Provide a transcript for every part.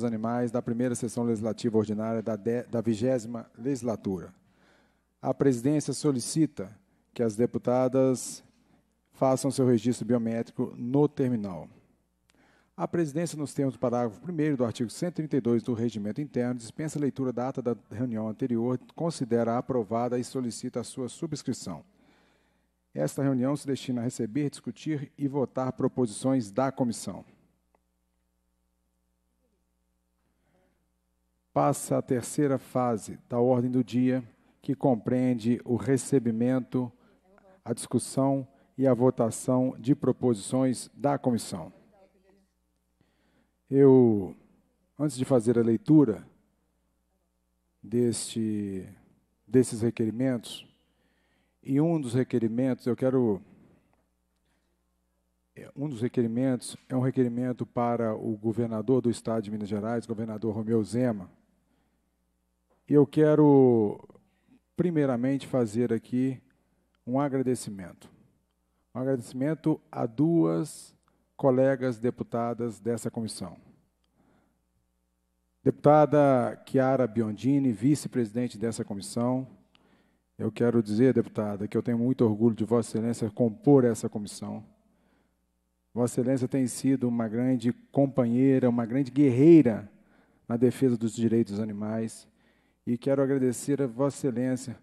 dos Animais da primeira sessão legislativa ordinária da, de, da 20 legislatura. A presidência solicita que as deputadas façam seu registro biométrico no terminal. A presidência, nos termos do parágrafo 1 do artigo 132 do Regimento Interno, dispensa a leitura da ata da reunião anterior, considera aprovada e solicita a sua subscrição. Esta reunião se destina a receber, discutir e votar proposições da comissão. passa a terceira fase da ordem do dia, que compreende o recebimento, a discussão e a votação de proposições da comissão. Eu, antes de fazer a leitura deste, desses requerimentos, e um dos requerimentos, eu quero. É, um dos requerimentos é um requerimento para o governador do estado de Minas Gerais, governador Romeu Zema, e eu quero, primeiramente, fazer aqui um agradecimento. Um agradecimento a duas colegas deputadas dessa comissão. Deputada Chiara Biondini, vice-presidente dessa comissão, eu quero dizer, deputada, que eu tenho muito orgulho de Vossa Excelência compor essa comissão. Vossa Excelência tem sido uma grande companheira, uma grande guerreira na defesa dos direitos dos animais e quero agradecer a Vossa Excelência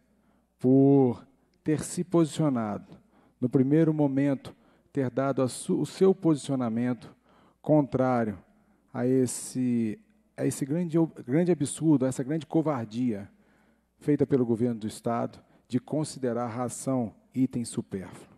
por ter se posicionado, no primeiro momento, ter dado o seu posicionamento contrário a esse, a esse grande, grande absurdo, a essa grande covardia feita pelo governo do Estado de considerar a ração item supérfluo.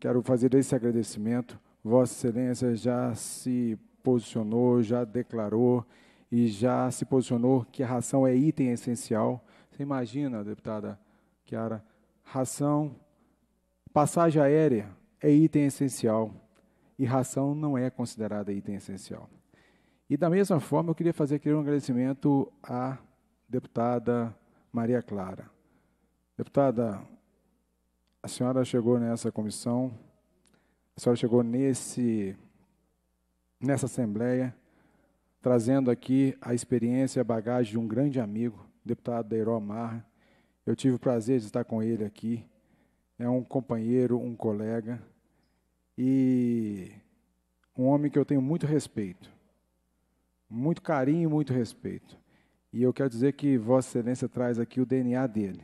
Quero fazer esse agradecimento. Vossa Excelência já se posicionou, já declarou e já se posicionou que a ração é item essencial. Você imagina, deputada Chiara, ração, passagem aérea é item essencial e ração não é considerada item essencial. E da mesma forma, eu queria fazer aqui um agradecimento à deputada Maria Clara. Deputada, a senhora chegou nessa comissão, a senhora chegou nesse, nessa assembleia trazendo aqui a experiência e a bagagem de um grande amigo, deputado Deiró Marra. Eu tive o prazer de estar com ele aqui. É um companheiro, um colega e um homem que eu tenho muito respeito. Muito carinho e muito respeito. E eu quero dizer que Vossa Excelência traz aqui o DNA dele,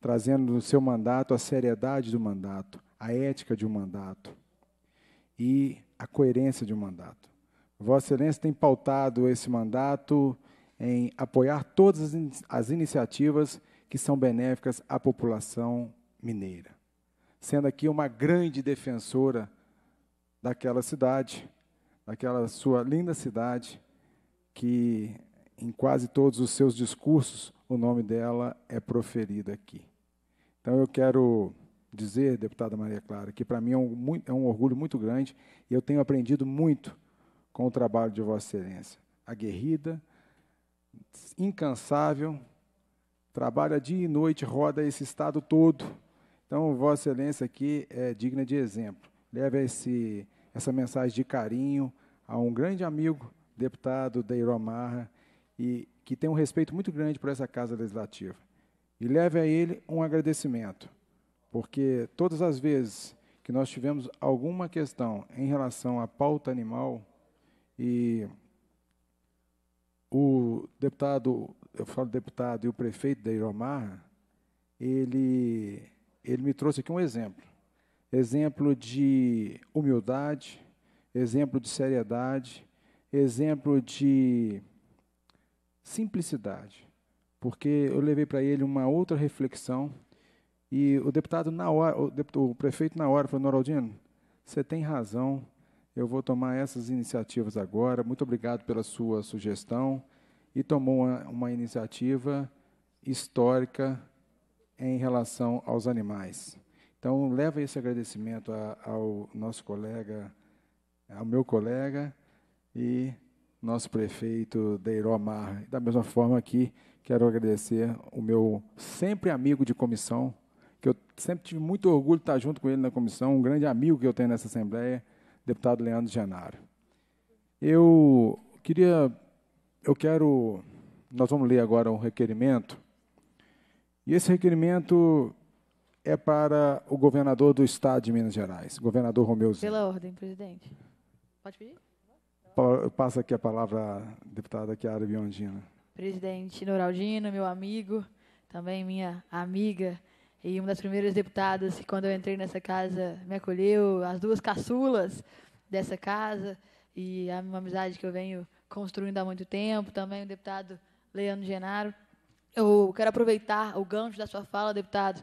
trazendo no seu mandato a seriedade do mandato, a ética de um mandato e a coerência de um mandato. Vossa Excelência tem pautado esse mandato em apoiar todas as iniciativas que são benéficas à população mineira. Sendo aqui uma grande defensora daquela cidade, daquela sua linda cidade, que em quase todos os seus discursos o nome dela é proferido aqui. Então eu quero dizer, deputada Maria Clara, que para mim é um, é um orgulho muito grande e eu tenho aprendido muito com o trabalho de Vossa Excelência. Aguerrida, incansável, trabalha dia e noite, roda esse estado todo. Então, Vossa Excelência aqui é digna de exemplo. Leve esse, essa mensagem de carinho a um grande amigo, deputado Deiro Amarra, e que tem um respeito muito grande por essa Casa Legislativa. E leve a ele um agradecimento, porque todas as vezes que nós tivemos alguma questão em relação à pauta animal, e o deputado, eu falo deputado e o prefeito da Iromar, ele, ele me trouxe aqui um exemplo. Exemplo de humildade, exemplo de seriedade, exemplo de simplicidade. Porque eu levei para ele uma outra reflexão e o deputado na hora, o, deputado, o prefeito na hora falou, Noraldino, você tem razão, eu vou tomar essas iniciativas agora. Muito obrigado pela sua sugestão. E tomou uma, uma iniciativa histórica em relação aos animais. Então, leva esse agradecimento a, ao nosso colega, ao meu colega e nosso prefeito Deiro Mar. Da mesma forma aqui, quero agradecer o meu sempre amigo de comissão, que eu sempre tive muito orgulho de estar junto com ele na comissão, um grande amigo que eu tenho nessa Assembleia, deputado Leandro Genaro. Eu queria, eu quero, nós vamos ler agora um requerimento, e esse requerimento é para o governador do estado de Minas Gerais, governador Romeu Zema. Pela ordem, presidente. Pode pedir? Passa aqui a palavra à deputada Chiara Biondina. Presidente Noraldino, meu amigo, também minha amiga, e uma das primeiras deputadas que, quando eu entrei nessa casa, me acolheu, as duas caçulas dessa casa, e a é uma amizade que eu venho construindo há muito tempo, também o deputado Leandro Genaro. Eu quero aproveitar o gancho da sua fala, deputado,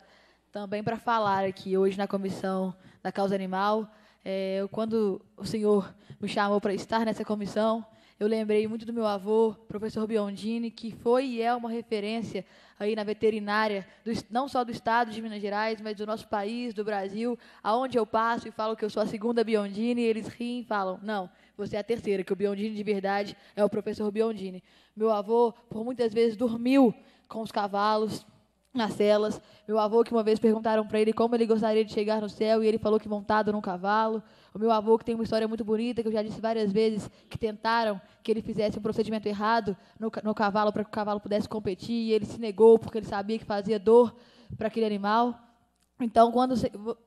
também para falar aqui hoje na comissão da causa animal. É, quando o senhor me chamou para estar nessa comissão, eu lembrei muito do meu avô, professor Biondini, que foi e é uma referência aí na veterinária, do, não só do estado de Minas Gerais, mas do nosso país, do Brasil, aonde eu passo e falo que eu sou a segunda Biondini, eles riem e falam, não, você é a terceira, que o Biondini de verdade é o professor Biondini. Meu avô, por muitas vezes, dormiu com os cavalos, nas celas. Meu avô, que uma vez perguntaram para ele como ele gostaria de chegar no céu, e ele falou que montado num cavalo. O meu avô, que tem uma história muito bonita, que eu já disse várias vezes, que tentaram que ele fizesse um procedimento errado no, no cavalo, para que o cavalo pudesse competir, e ele se negou, porque ele sabia que fazia dor para aquele animal. Então, quando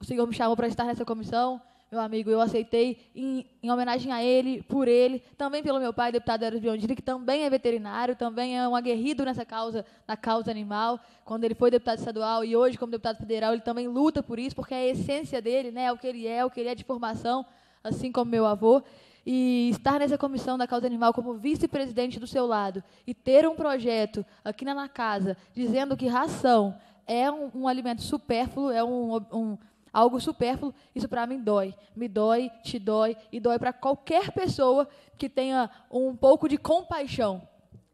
o Senhor me chamou para estar nessa comissão, meu amigo, eu aceitei em, em, homenagem a ele, por ele, também pelo meu pai, deputado Eros Biondini, que também é veterinário, também é um aguerrido nessa causa, na causa animal. Quando ele foi deputado estadual e hoje como deputado federal, ele também luta por isso, porque é a essência dele, né, é o que ele é, o que ele é de formação, assim como meu avô. E estar nessa comissão da causa animal como vice-presidente do seu lado e ter um projeto aqui na, na casa dizendo que ração é um, um alimento supérfluo, é um, um algo supérfluo, isso para mim dói. Me dói, te dói e dói para qualquer pessoa que tenha um pouco de compaixão.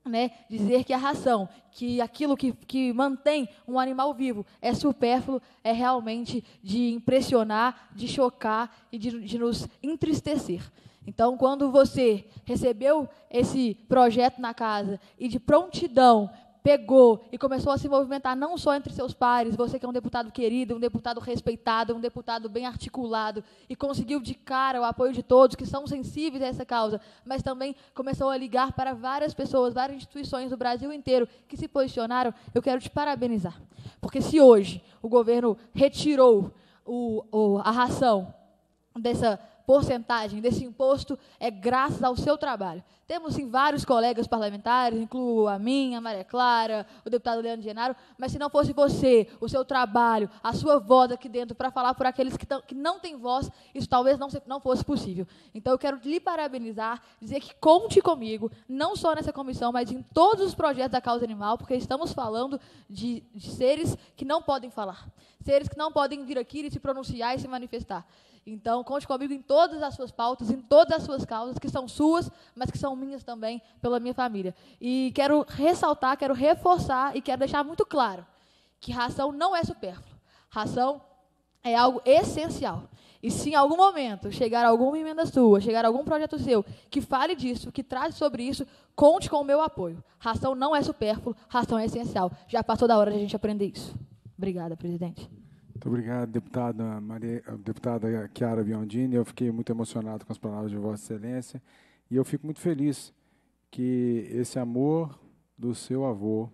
Né, dizer que a ração, que aquilo que, que mantém um animal vivo é supérfluo, é realmente de impressionar, de chocar e de, de nos entristecer. Então, quando você recebeu esse projeto na casa e de prontidão pegou e começou a se movimentar não só entre seus pares, você que é um deputado querido, um deputado respeitado, um deputado bem articulado, e conseguiu de cara o apoio de todos que são sensíveis a essa causa, mas também começou a ligar para várias pessoas, várias instituições do Brasil inteiro que se posicionaram. Eu quero te parabenizar, porque se hoje o governo retirou o, o, a ração dessa porcentagem desse imposto é graças ao seu trabalho. Temos sim vários colegas parlamentares, incluo a minha, a Maria Clara, o deputado Leandro Genaro, mas se não fosse você, o seu trabalho, a sua voz aqui dentro para falar por aqueles que, que não têm voz, isso talvez não, não fosse possível. Então eu quero lhe parabenizar, dizer que conte comigo, não só nessa comissão, mas em todos os projetos da causa animal, porque estamos falando de, de seres que não podem falar, seres que não podem vir aqui e se pronunciar e se manifestar. Então, conte comigo em todas as suas pautas, em todas as suas causas, que são suas, mas que são minhas também, pela minha família. E quero ressaltar, quero reforçar e quero deixar muito claro que ração não é supérflua. Ração é algo essencial. E se em algum momento chegar alguma emenda sua, chegar algum projeto seu que fale disso, que trate sobre isso, conte com o meu apoio. Ração não é supérfluo, ração é essencial. Já passou da hora de a gente aprender isso. Obrigada, presidente. Muito obrigado, deputada, Maria, eh, deputada Chiara Biondini. Eu fiquei muito emocionado com as palavras de Vossa Excelência e eu fico muito feliz que esse amor do seu avô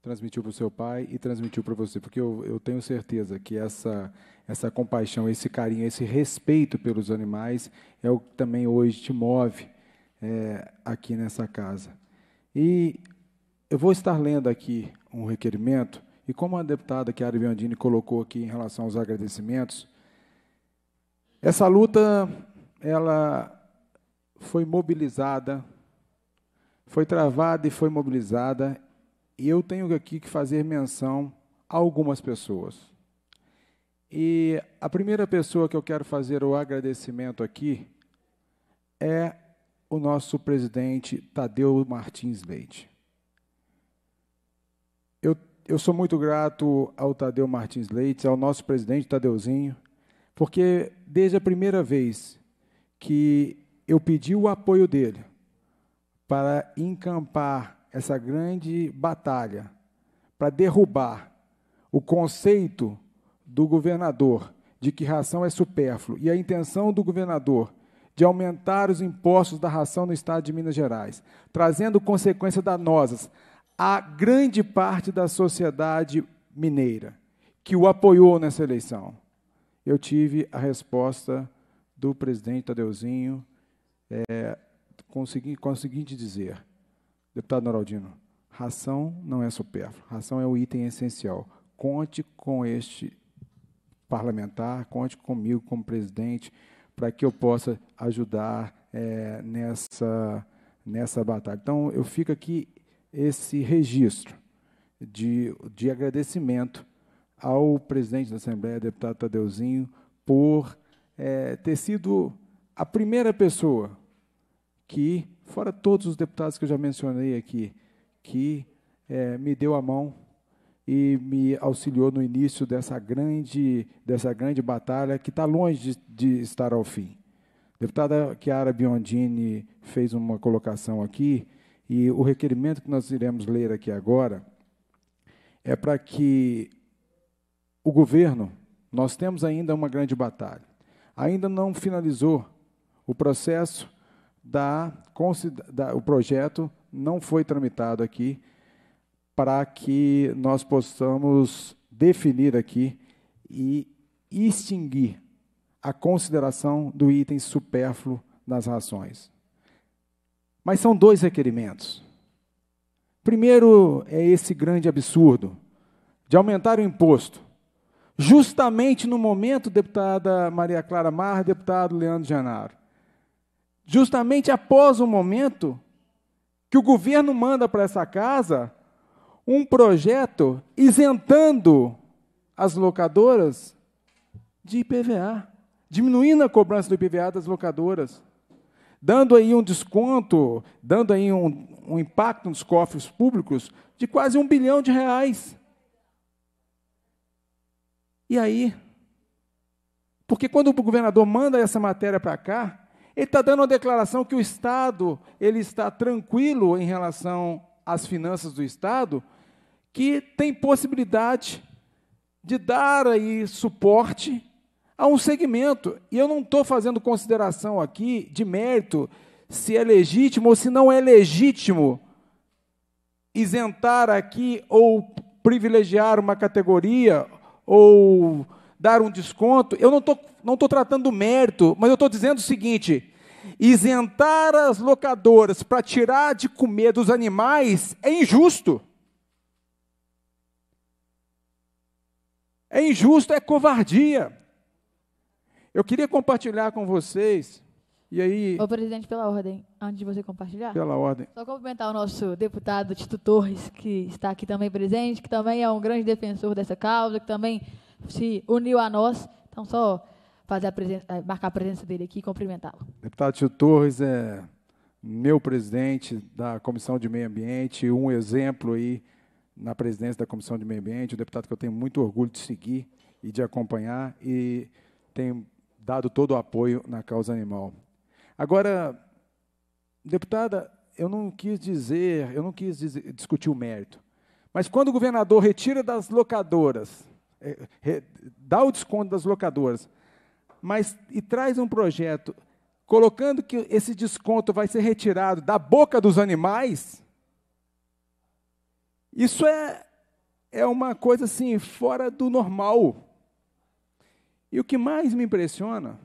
transmitiu para o seu pai e transmitiu para você, porque eu, eu tenho certeza que essa, essa compaixão, esse carinho, esse respeito pelos animais é o que também hoje te move é, aqui nessa casa. E eu vou estar lendo aqui um requerimento e como a deputada Chiara Biondini colocou aqui em relação aos agradecimentos, essa luta ela foi mobilizada, foi travada e foi mobilizada, e eu tenho aqui que fazer menção a algumas pessoas. E a primeira pessoa que eu quero fazer o agradecimento aqui é o nosso presidente Tadeu Martins Leite eu sou muito grato ao Tadeu Martins Leite, ao nosso presidente Tadeuzinho, porque desde a primeira vez que eu pedi o apoio dele para encampar essa grande batalha, para derrubar o conceito do governador de que ração é supérfluo e a intenção do governador de aumentar os impostos da ração no estado de Minas Gerais, trazendo consequências danosas a grande parte da sociedade mineira que o apoiou nessa eleição? Eu tive a resposta do presidente Tadeuzinho, é, consegui, dizer, deputado Noraldino, ração não é supérflua, ração é o item essencial. Conte com este parlamentar, conte comigo como presidente, para que eu possa ajudar é, nessa, nessa batalha. Então, eu fico aqui esse registro de, de agradecimento ao presidente da Assembleia, deputado Tadeuzinho, por é, ter sido a primeira pessoa que, fora todos os deputados que eu já mencionei aqui, que é, me deu a mão e me auxiliou no início dessa grande, dessa grande batalha que está longe de, de, estar ao fim. A deputada Chiara Biondini fez uma colocação aqui e o requerimento que nós iremos ler aqui agora é para que o governo, nós temos ainda uma grande batalha. Ainda não finalizou o processo da, da o projeto não foi tramitado aqui para que nós possamos definir aqui e extinguir a consideração do item supérfluo nas rações. Mas são dois requerimentos. Primeiro é esse grande absurdo de aumentar o imposto. Justamente no momento, deputada Maria Clara Mar, deputado Leandro Janaro, justamente após o momento que o governo manda para essa casa um projeto isentando as locadoras de IPVA, diminuindo a cobrança do IPVA das locadoras dando aí um desconto, dando aí um, um impacto nos cofres públicos de quase um bilhão de reais. E aí? Porque quando o governador manda essa matéria para cá, ele está dando uma declaração que o Estado ele está tranquilo em relação às finanças do Estado, que tem possibilidade de dar aí suporte a um segmento. E eu não estou fazendo consideração aqui de mérito se é legítimo ou se não é legítimo isentar aqui ou privilegiar uma categoria ou dar um desconto. Eu não estou não tô tratando do mérito, mas eu estou dizendo o seguinte: isentar as locadoras para tirar de comer dos animais é injusto. É injusto, é covardia. Eu queria compartilhar com vocês. E aí. Ô, presidente, pela ordem, antes de você compartilhar. Pela ordem. Só cumprimentar o nosso deputado Tito Torres, que está aqui também presente, que também é um grande defensor dessa causa, que também se uniu a nós. Então, só fazer a eh, marcar a presença dele aqui e cumprimentá-lo. Deputado Tito Torres é meu presidente da Comissão de Meio Ambiente, um exemplo aí na presidência da Comissão de Meio Ambiente, um deputado que eu tenho muito orgulho de seguir e de acompanhar, e tenho dado todo o apoio na causa animal. Agora, deputada, eu não quis dizer, eu não quis dizer, discutir o mérito, mas quando o governador retira das locadoras, é, dá o desconto das locadoras, mas e traz um projeto colocando que esse desconto vai ser retirado da boca dos animais, isso é, é uma coisa assim fora do normal. E o que mais me impressiona,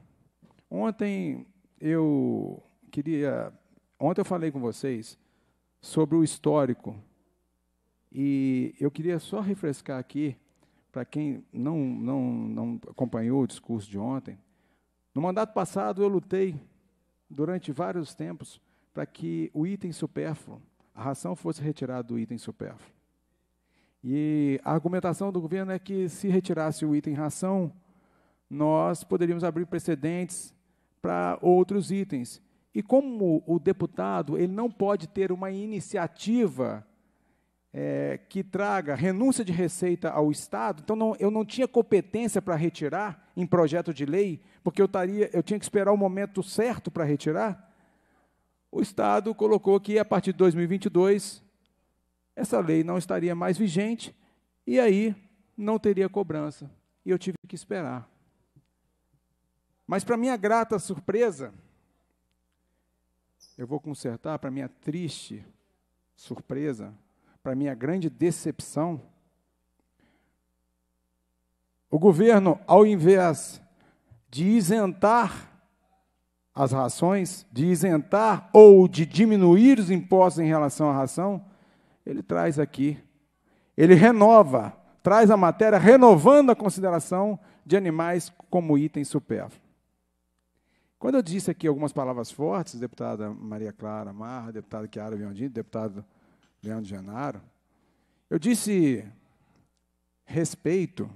ontem eu queria, ontem eu falei com vocês sobre o histórico e eu queria só refrescar aqui para quem não, não, não acompanhou o discurso de ontem. No mandato passado eu lutei durante vários tempos para que o item supérfluo, a ração fosse retirada do item supérfluo. E a argumentação do governo é que se retirasse o item ração, nós poderíamos abrir precedentes para outros itens. E como o deputado ele não pode ter uma iniciativa é, que traga renúncia de receita ao Estado, então não, eu não tinha competência para retirar em projeto de lei, porque eu, taria, eu tinha que esperar o momento certo para retirar. O Estado colocou que a partir de 2022 essa lei não estaria mais vigente e aí não teria cobrança. E eu tive que esperar. Mas, para minha grata surpresa, eu vou consertar, para minha triste surpresa, para minha grande decepção, o governo, ao invés de isentar as rações, de isentar ou de diminuir os impostos em relação à ração, ele traz aqui, ele renova, traz a matéria renovando a consideração de animais como item supérfluo. Quando eu disse aqui algumas palavras fortes, deputada Maria Clara Marra, deputado Chiara Biondini, deputado Leandro Genaro, eu disse respeito,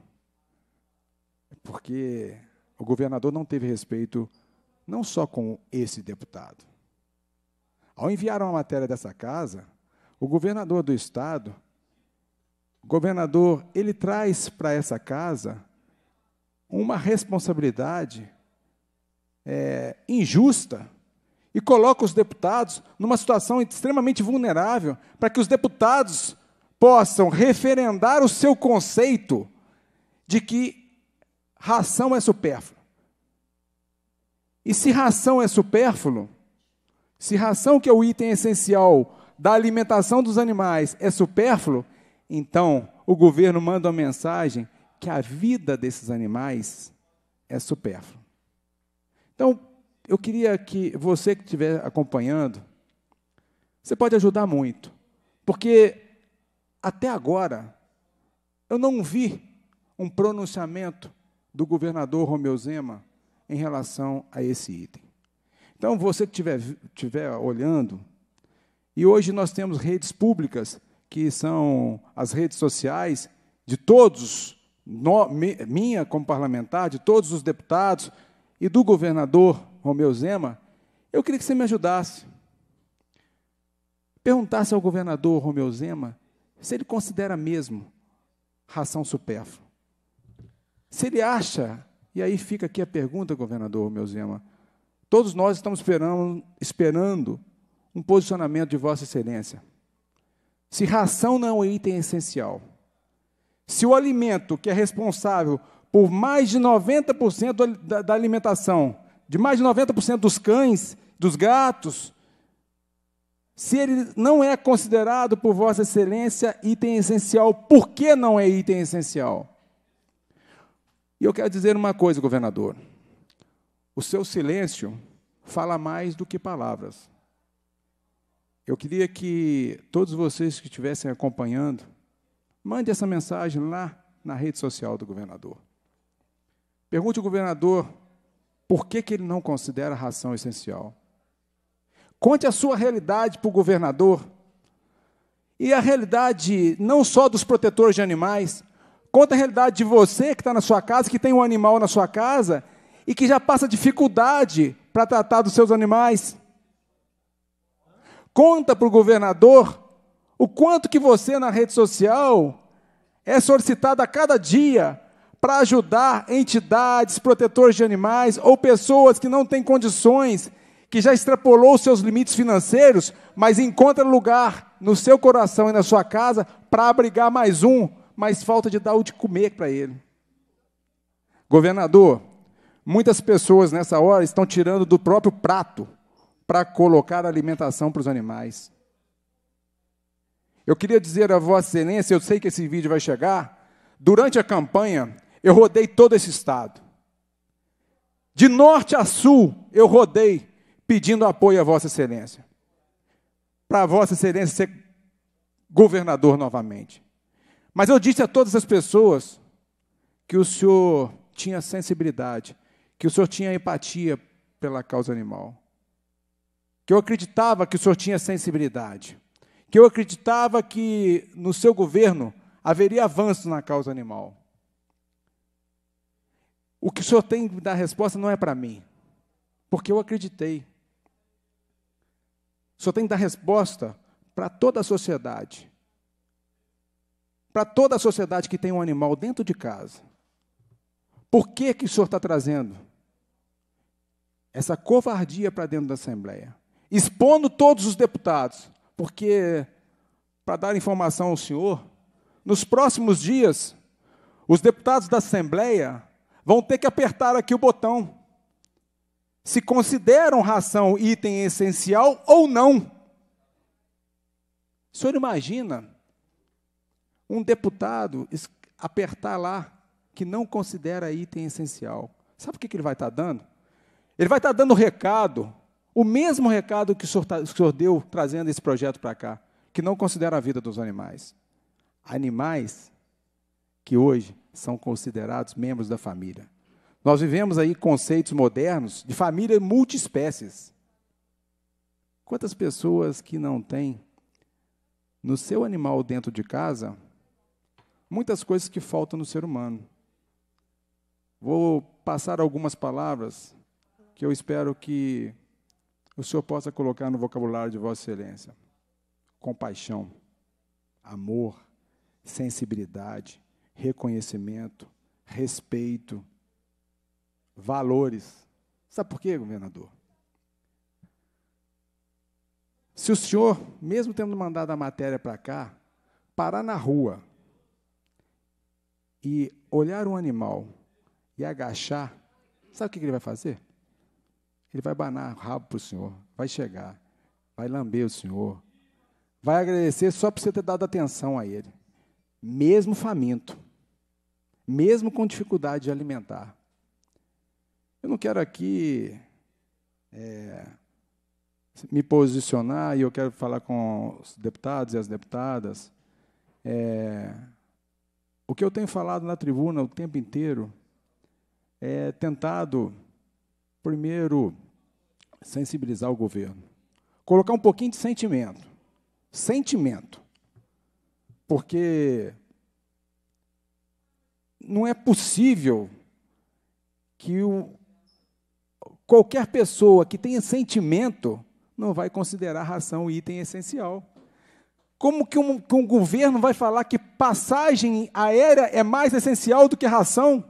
porque o governador não teve respeito não só com esse deputado. Ao enviar uma matéria dessa casa, o governador do estado, o governador, ele traz para essa casa uma responsabilidade é, injusta e coloca os deputados numa situação extremamente vulnerável para que os deputados possam referendar o seu conceito de que ração é supérflua. E se ração é supérfluo, se ração, que é o item essencial da alimentação dos animais, é supérfluo, então o governo manda uma mensagem que a vida desses animais é supérflua. Então, eu queria que você que estiver acompanhando, você pode ajudar muito, porque até agora eu não vi um pronunciamento do governador Romeu Zema em relação a esse item. Então, você que estiver, olhando, e hoje nós temos redes públicas, que são as redes sociais de todos, no, minha como parlamentar, de todos os deputados, e do governador Romeu Zema, eu queria que você me ajudasse. Perguntasse ao governador Romeu Zema se ele considera mesmo ração supérflua. Se ele acha, e aí fica aqui a pergunta, governador Romeu Zema, todos nós estamos esperando, esperando um posicionamento de Vossa Excelência. Se ração não é um item essencial, se o alimento que é responsável por mais de 90% da, alimentação de mais de 90% dos cães, dos gatos, se ele não é considerado por Vossa Excelência item essencial, por que não é item essencial? E eu quero dizer uma coisa, governador: o seu silêncio fala mais do que palavras. Eu queria que todos vocês que estivessem acompanhando, mande essa mensagem lá na rede social do governador. Pergunte ao governador por que, que ele não considera a ração essencial. Conte a sua realidade para o governador. E a realidade não só dos protetores de animais, conta a realidade de você que está na sua casa, que tem um animal na sua casa e que já passa dificuldade para tratar dos seus animais. Conta para o governador o quanto que você na rede social é solicitado a cada dia para ajudar entidades, protetores de animais ou pessoas que não têm condições, que já extrapolou seus limites financeiros, mas encontra lugar no seu coração e na sua casa para abrigar mais um, mas falta de dar o de comer para ele. Governador, muitas pessoas nessa hora estão tirando do próprio prato para colocar alimentação para os animais. Eu queria dizer a Vossa Excelência, eu sei que esse vídeo vai chegar, durante a campanha, eu rodei todo esse estado. De norte a sul, eu rodei pedindo apoio a Vossa Excelência. Para Vossa Excelência ser governador novamente. Mas eu disse a todas as pessoas que o senhor tinha sensibilidade, que o senhor tinha empatia pela causa animal. Que eu acreditava que o senhor tinha sensibilidade. Que eu acreditava que no seu governo haveria avanço na causa animal o que o senhor tem que dar resposta não é para mim, porque eu acreditei. O senhor tem que dar resposta para toda a sociedade. Para toda a sociedade que tem um animal dentro de casa. Por que, que o senhor está trazendo essa covardia para dentro da Assembleia? Expondo todos os deputados, porque, para dar informação ao senhor, nos próximos dias, os deputados da Assembleia vão ter que apertar aqui o botão. Se consideram ração item essencial ou não. O senhor imagina um deputado apertar lá que não considera item essencial. Sabe o que ele vai estar tá dando? Ele vai estar tá dando recado, o mesmo recado que o senhor, tá, o senhor deu trazendo esse projeto para cá, que não considera a vida dos animais. Animais que hoje são considerados membros da família. Nós vivemos aí conceitos modernos de família multiespécies. Quantas pessoas que não têm no seu animal dentro de casa muitas coisas que faltam no ser humano. Vou passar algumas palavras que eu espero que o senhor possa colocar no vocabulário de Vossa Excelência: compaixão, amor, sensibilidade, reconhecimento, respeito, valores. Sabe por quê, governador? Se o senhor, mesmo tendo mandado a matéria para cá, parar na rua e olhar um animal e agachar, sabe o que ele vai fazer? Ele vai banar o rabo para o senhor, vai chegar, vai lamber o senhor, vai agradecer só por você ter dado atenção a ele, mesmo faminto mesmo com dificuldade de alimentar. Eu não quero aqui é, me posicionar e eu quero falar com os deputados e as deputadas. É, o que eu tenho falado na tribuna o tempo inteiro é tentado, primeiro, sensibilizar o governo, colocar um pouquinho de sentimento. Sentimento. Porque não é possível que o, qualquer pessoa que tenha sentimento não vai considerar a ração item essencial. Como que um, que um governo vai falar que passagem aérea é mais essencial do que ração?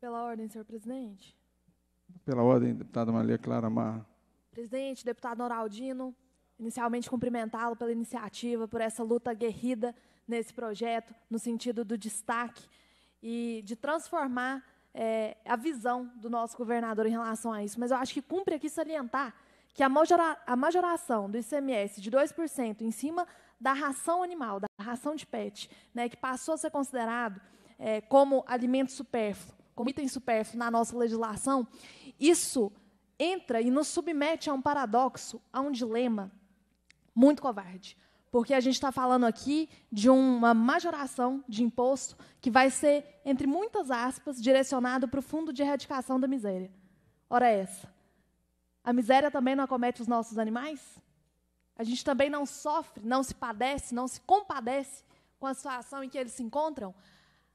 Pela ordem, senhor presidente. Pela ordem, deputada Maria Clara Mar. Presidente, deputado Noraldino, inicialmente cumprimentá-lo pela iniciativa, por essa luta guerrida nesse projeto, no sentido do destaque e de transformar é, a visão do nosso governador em relação a isso. Mas eu acho que cumpre aqui salientar que a, majora, a majoração do ICMS de 2% em cima da ração animal, da ração de pet, né, que passou a ser considerado é, como alimento supérfluo, como item supérfluo na nossa legislação, isso entra e nos submete a um paradoxo, a um dilema muito covarde porque a gente está falando aqui de uma majoração de imposto que vai ser, entre muitas aspas, direcionado para o Fundo de Erradicação da Miséria. Ora é essa. A miséria também não acomete os nossos animais? A gente também não sofre, não se padece, não se compadece com a situação em que eles se encontram?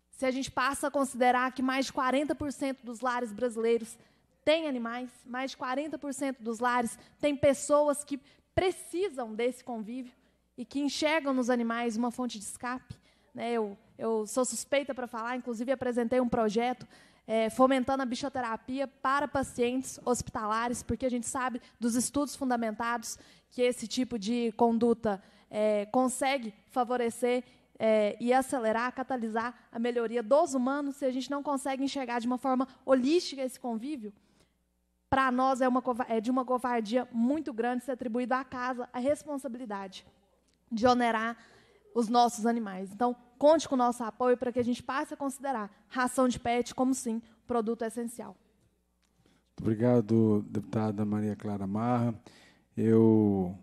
Se a gente passa a considerar que mais de 40% dos lares brasileiros têm animais, mais de 40% dos lares têm pessoas que precisam desse convívio, e que enxergam nos animais uma fonte de escape. Né? Eu, eu sou suspeita para falar, inclusive apresentei um projeto é, fomentando a bichoterapia para pacientes hospitalares, porque a gente sabe dos estudos fundamentados que esse tipo de conduta é, consegue favorecer é, e acelerar, catalisar a melhoria dos humanos se a gente não consegue enxergar de uma forma holística esse convívio. Para nós é, uma, é de uma covardia muito grande ser atribuído à casa a responsabilidade de onerar os nossos animais. Então, conte com o nosso apoio para que a gente passe a considerar ração de pet como, sim, produto essencial. Obrigado, deputada Maria Clara Marra. Eu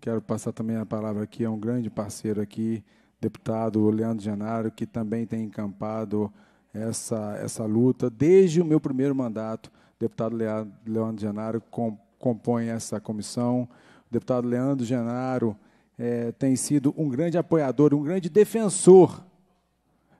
quero passar também a palavra aqui a um grande parceiro aqui, deputado Leandro Genaro, que também tem encampado essa, essa luta desde o meu primeiro mandato. Deputado Leandro Genaro compõe essa comissão. deputado Leandro Genaro é, tem sido um grande apoiador, um grande defensor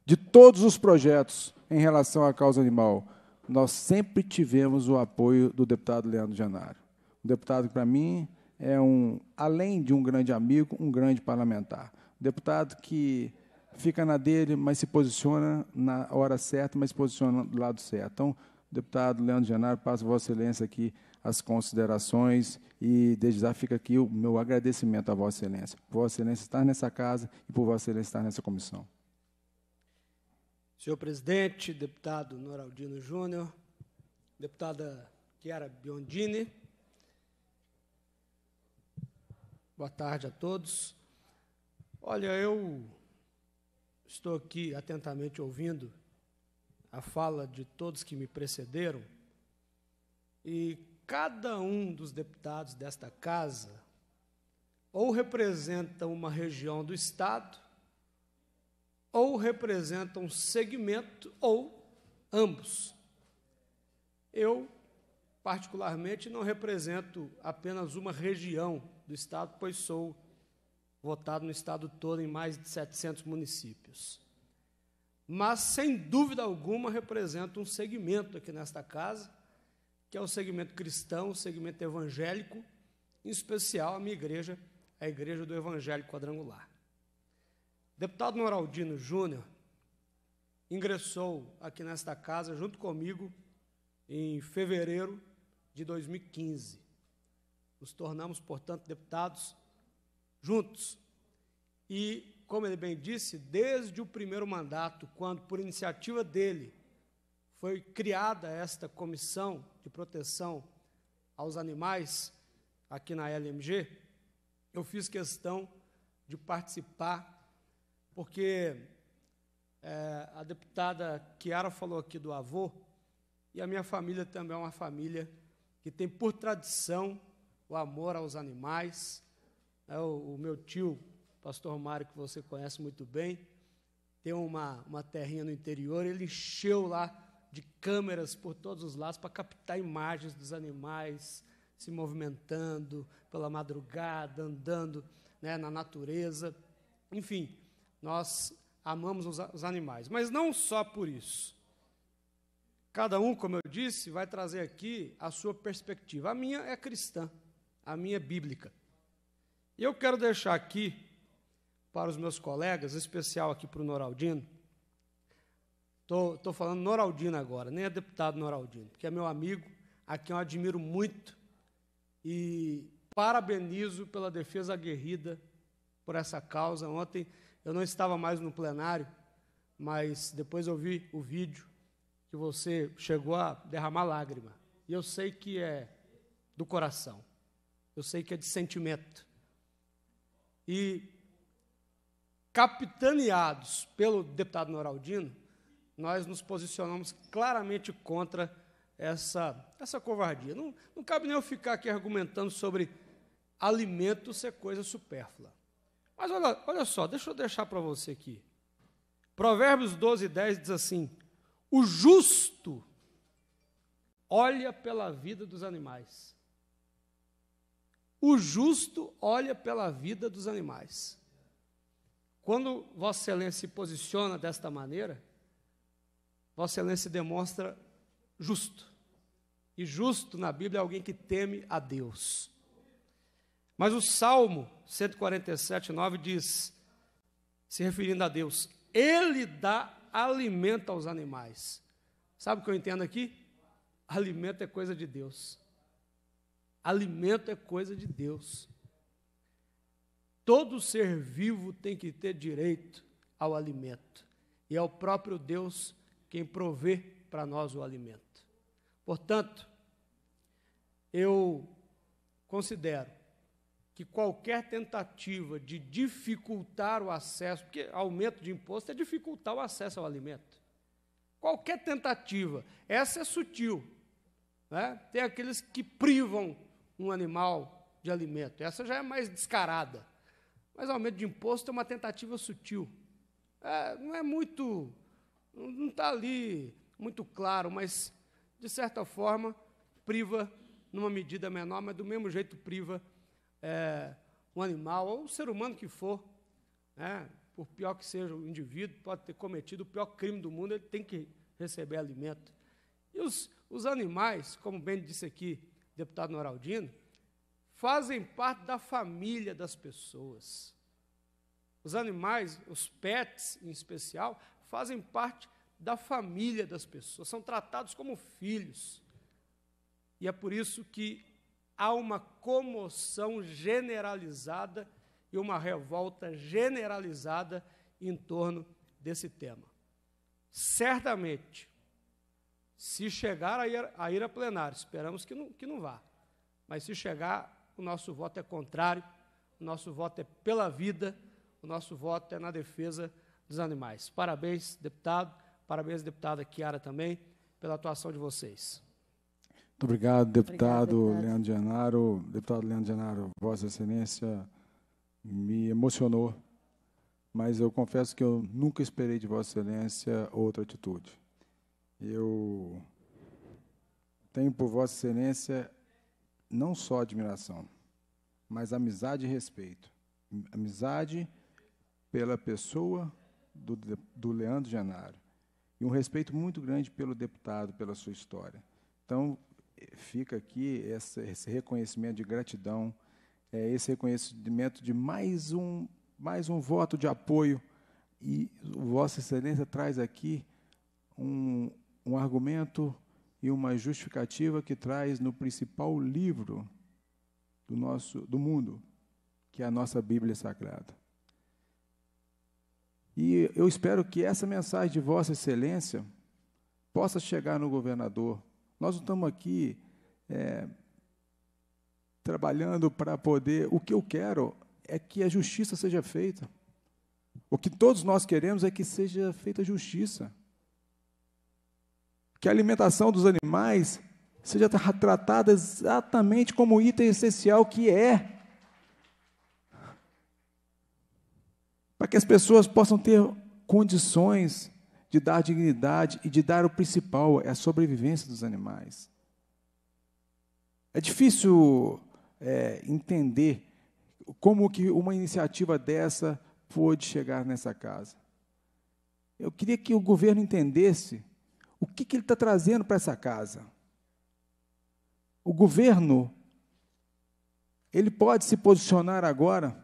de todos os projetos em relação à causa animal. Nós sempre tivemos o apoio do deputado Leandro Janário. Um deputado que, para mim, é um, além de um grande amigo, um grande parlamentar. Um deputado que fica na dele, mas se posiciona na hora certa, mas se posiciona do lado certo. Então, deputado Leandro Janário, passo a Vossa Excelência aqui as considerações e desde já fica aqui o meu agradecimento a Vossa Excelência, por Vossa Excelência estar nessa casa e por Vossa Excelência estar nessa comissão. Senhor presidente, deputado Noraldino Júnior, deputada Chiara Biondini, boa tarde a todos. Olha, eu estou aqui atentamente ouvindo a fala de todos que me precederam e cada um dos deputados desta casa ou representa uma região do Estado, ou representa um segmento, ou ambos. Eu, particularmente, não represento apenas uma região do Estado, pois sou votado no Estado todo em mais de 700 municípios. Mas, sem dúvida alguma, represento um segmento aqui nesta casa que é o segmento cristão, o segmento evangélico, em especial a minha igreja, a Igreja do Evangelho Quadrangular. Deputado Noraldino Júnior ingressou aqui nesta casa junto comigo em fevereiro de 2015. Nos tornamos, portanto, deputados juntos. E, como ele bem disse, desde o primeiro mandato, quando, por iniciativa dele, foi criada esta comissão de proteção aos animais aqui na LMG, eu fiz questão de participar, porque é, a deputada Kiara falou aqui do avô, e a minha família também é uma família que tem por tradição o amor aos animais. É, o, o, meu tio, pastor Mário, que você conhece muito bem, tem uma, uma terrinha no interior, ele encheu lá de câmeras por todos os lados para captar imagens dos animais se movimentando pela madrugada, andando né, na natureza. Enfim, nós amamos os, os animais, mas não só por isso. Cada um, como eu disse, vai trazer aqui a sua perspectiva. A minha é cristã, a minha é bíblica. E eu quero deixar aqui para os meus colegas, em especial aqui para o Noraldino, Estou tô, tô falando Noraldino agora, nem é deputado Noraldino, porque é meu amigo, a quem eu admiro muito e parabenizo pela defesa aguerrida por essa causa. Ontem eu não estava mais no plenário, mas depois eu vi o vídeo que você chegou a derramar lágrima. E eu sei que é do coração, eu sei que é de sentimento. E capitaneados pelo deputado Noraldino, nós nos posicionamos claramente contra essa, essa covardia. Não, não cabe nem eu ficar aqui argumentando sobre alimento ser coisa supérflua. Mas olha, olha só, deixa eu deixar para você aqui. Provérbios 12, 10 diz assim: O justo olha pela vida dos animais. O justo olha pela vida dos animais. Quando Vossa Excelência se posiciona desta maneira, Vossa Excelência demonstra justo. E justo na Bíblia é alguém que teme a Deus. Mas o Salmo 147, 9 diz, se referindo a Deus, Ele dá alimento aos animais. Sabe o que eu entendo aqui? Alimento é coisa de Deus. Alimento é coisa de Deus. Todo ser vivo tem que ter direito ao alimento. E é o próprio Deus quem provê para nós o alimento. Portanto, eu considero que qualquer tentativa de dificultar o acesso, porque aumento de imposto é dificultar o acesso ao alimento. Qualquer tentativa, essa é sutil. Né? Tem aqueles que privam um animal de alimento, essa já é mais descarada. Mas aumento de imposto é uma tentativa sutil. É, não é muito não está ali muito claro, mas de certa forma priva numa medida menor, mas do mesmo jeito priva é, um animal ou um ser humano que for, né, por pior que seja o indivíduo, pode ter cometido o pior crime do mundo, ele tem que receber alimento. E os, os animais, como bem disse aqui o deputado Noraldino, fazem parte da família das pessoas. Os animais, os pets em especial, fazem parte da família das pessoas, são tratados como filhos. E é por isso que há uma comoção generalizada e uma revolta generalizada em torno desse tema. Certamente, se chegar a ir a, ir a plenário, esperamos que não, que não vá, mas se chegar, o nosso voto é contrário, o nosso voto é pela vida, o nosso voto é na defesa dos animais. Parabéns, deputado. Parabéns, deputada Kiara, também, pela atuação de vocês. Muito obrigado, deputado, obrigado, Leandro Genaro. Deputado Leandro Genaro, Vossa Excelência me emocionou, mas eu confesso que eu nunca esperei de Vossa Excelência outra atitude. Eu tenho por Vossa Excelência não só admiração, mas amizade e respeito. Amizade pela pessoa, do, do Leandro Genaro, e um respeito muito grande pelo deputado, pela sua história. Então, fica aqui esse reconhecimento de gratidão, é, esse reconhecimento de mais um, mais um voto de apoio. E Vossa Excelência traz aqui um, um argumento e uma justificativa que traz no principal livro do nosso do mundo, que é a nossa Bíblia Sagrada. E eu espero que essa mensagem de Vossa Excelência possa chegar no governador. Nós não estamos aqui é, trabalhando para poder. O que eu quero é que a justiça seja feita. O que todos nós queremos é que seja feita justiça. Que a alimentação dos animais seja tratada exatamente como item essencial que é. para que as pessoas possam ter condições de dar dignidade e de dar o principal, é a sobrevivência dos animais. É difícil é, entender como que uma iniciativa dessa pôde chegar nessa casa. Eu queria que o governo entendesse o que, que ele está trazendo para essa casa. O governo ele pode se posicionar agora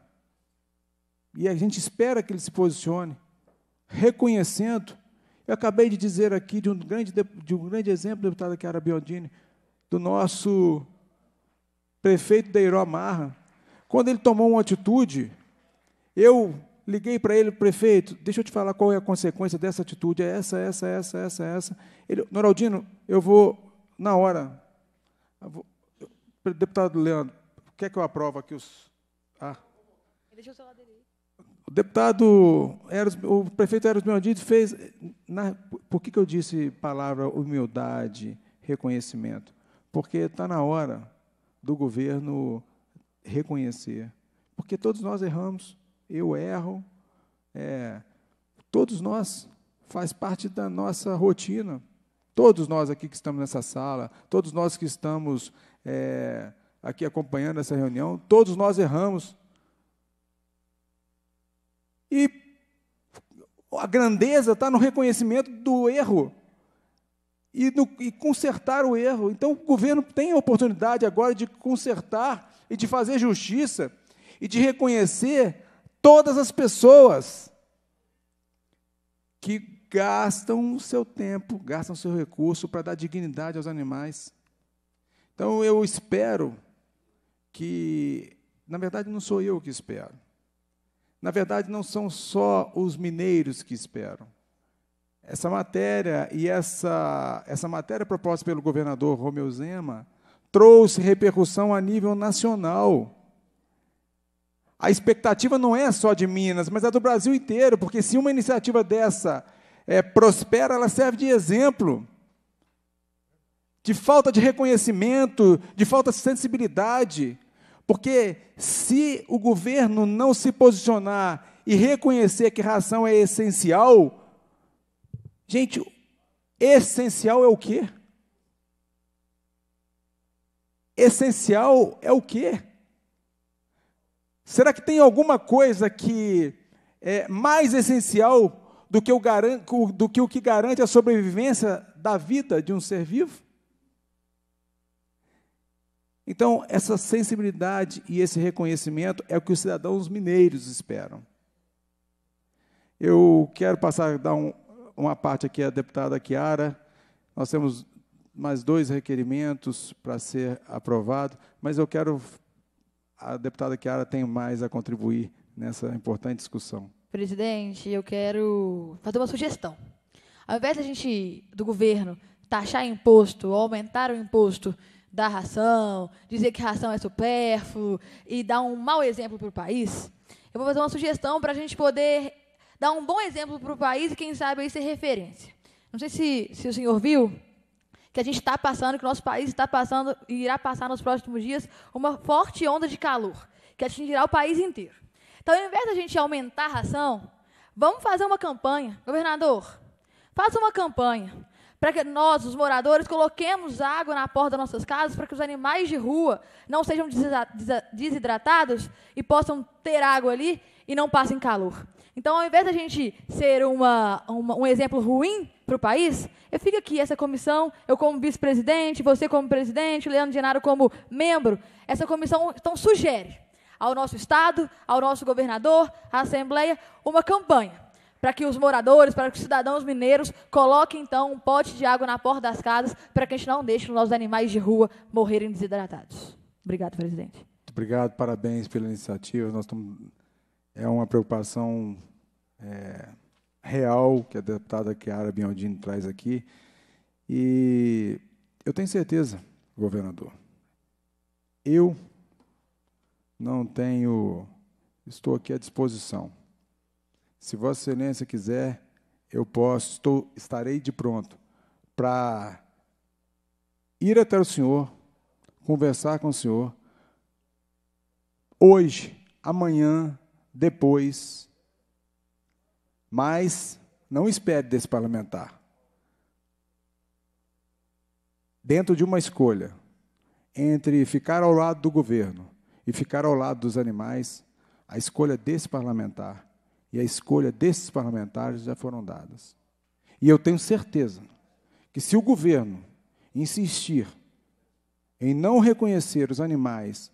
e a gente espera que ele se posicione, reconhecendo. Eu acabei de dizer aqui de um grande, de um grande exemplo, deputada Chiara Biondini, do nosso prefeito Deiró Marra. Quando ele tomou uma atitude, eu liguei para ele, prefeito, deixa eu te falar qual é a consequência dessa atitude, é essa, essa, essa, essa, essa. Ele, Noraldino, eu vou, na hora, vou, deputado Leandro, quer que eu aprovo aqui os... Ah. Deixa o celular dele o deputado Eros, o prefeito Eros Meondide fez. Na, por que, que eu disse palavra humildade, reconhecimento? Porque está na hora do governo reconhecer. Porque todos nós erramos, eu erro, é, todos nós faz parte da nossa rotina. Todos nós aqui que estamos nessa sala, todos nós que estamos é, aqui acompanhando essa reunião, todos nós erramos, e a grandeza está no reconhecimento do erro e, no, e, consertar o erro. Então, o governo tem a oportunidade agora de consertar e de fazer justiça e de reconhecer todas as pessoas que gastam o seu tempo, gastam o seu recurso para dar dignidade aos animais. Então, eu espero que, na verdade, não sou eu que espero. Na verdade, não são só os mineiros que esperam. Essa matéria e essa, essa matéria proposta pelo governador Romeu Zema trouxe repercussão a nível nacional. A expectativa não é só de Minas, mas é do Brasil inteiro, porque se uma iniciativa dessa é, prospera, ela serve de exemplo de falta de reconhecimento, de falta de sensibilidade, porque se o governo não se posicionar e reconhecer que ração é essencial, gente, essencial é o quê? Essencial é o quê? Será que tem alguma coisa que é mais essencial do que o, do que, o que garante a sobrevivência da vida de um ser vivo? Então, essa sensibilidade e esse reconhecimento é o que os cidadãos mineiros esperam. Eu quero passar, dar um, uma parte aqui à deputada Chiara. Nós temos mais dois requerimentos para ser aprovado, mas eu quero. A deputada Chiara tem mais a contribuir nessa importante discussão. Presidente, eu quero fazer uma sugestão. Ao invés da gente, do governo, taxar imposto, aumentar o imposto da ração, dizer que ração é supérfluo e dar um mau exemplo para o país, eu vou fazer uma sugestão para a gente poder dar um bom exemplo para o país e, quem sabe, aí ser referência. Não sei se, se o senhor viu que a gente está passando, que o nosso país está passando e irá passar nos próximos dias uma forte onda de calor que atingirá o país inteiro. Então, ao invés da gente aumentar a ração, vamos fazer uma campanha. Governador, faça uma campanha para que nós, os moradores, coloquemos água na porta das nossas casas, para que os animais de rua não sejam desidratados e possam ter água ali e não passem calor. Então, ao invés da gente ser uma, uma, um exemplo ruim para o país, eu fico aqui, essa comissão, eu como vice-presidente, você como presidente, Leandro Genaro como membro, essa comissão então sugere ao nosso Estado, ao nosso governador, à Assembleia, uma campanha para que os moradores, para que os cidadãos mineiros coloquem então um pote de água na porta das casas para que a gente não deixe os nossos animais de rua morrerem desidratados. Obrigado, presidente. Muito obrigado, parabéns pela iniciativa. Nós estamos é uma preocupação é, real que a deputada Chiara Biondini traz aqui. E eu tenho certeza, governador, eu não tenho, estou aqui à disposição se Vossa Excelência quiser, eu posso, estou, estarei de pronto para ir até o senhor, conversar com o senhor, hoje, amanhã, depois, mas não espere desse parlamentar. Dentro de uma escolha entre ficar ao lado do governo e ficar ao lado dos animais, a escolha desse parlamentar e a escolha desses parlamentares já foram dadas. E eu tenho certeza que se o governo insistir em não reconhecer os animais,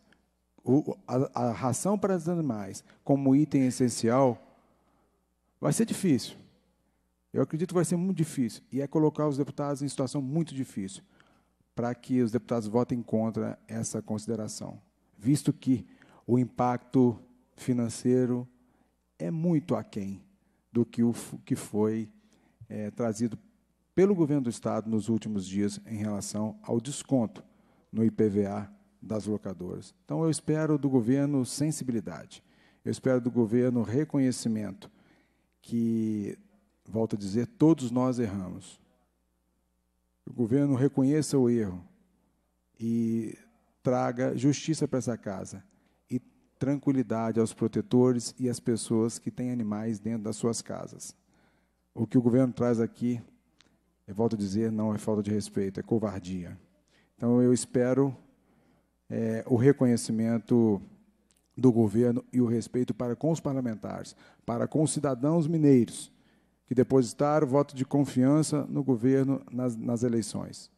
a, ração para os animais, como item essencial, vai ser difícil. Eu acredito que vai ser muito difícil. E é colocar os deputados em situação muito difícil para que os deputados votem contra essa consideração, visto que o impacto financeiro é muito aquém do que, o, que foi é, trazido pelo governo do Estado nos últimos dias em relação ao desconto no IPVA das locadoras. Então, eu espero do governo sensibilidade, eu espero do governo reconhecimento que, volto a dizer, todos nós erramos. O governo reconheça o erro e traga justiça para essa casa tranquilidade aos protetores e às pessoas que têm animais dentro das suas casas. O que o governo traz aqui, eu volto a dizer, não é falta de respeito, é covardia. Então eu espero é, o reconhecimento do governo e o respeito para com os parlamentares, para com os cidadãos mineiros que depositaram voto de confiança no governo nas, nas eleições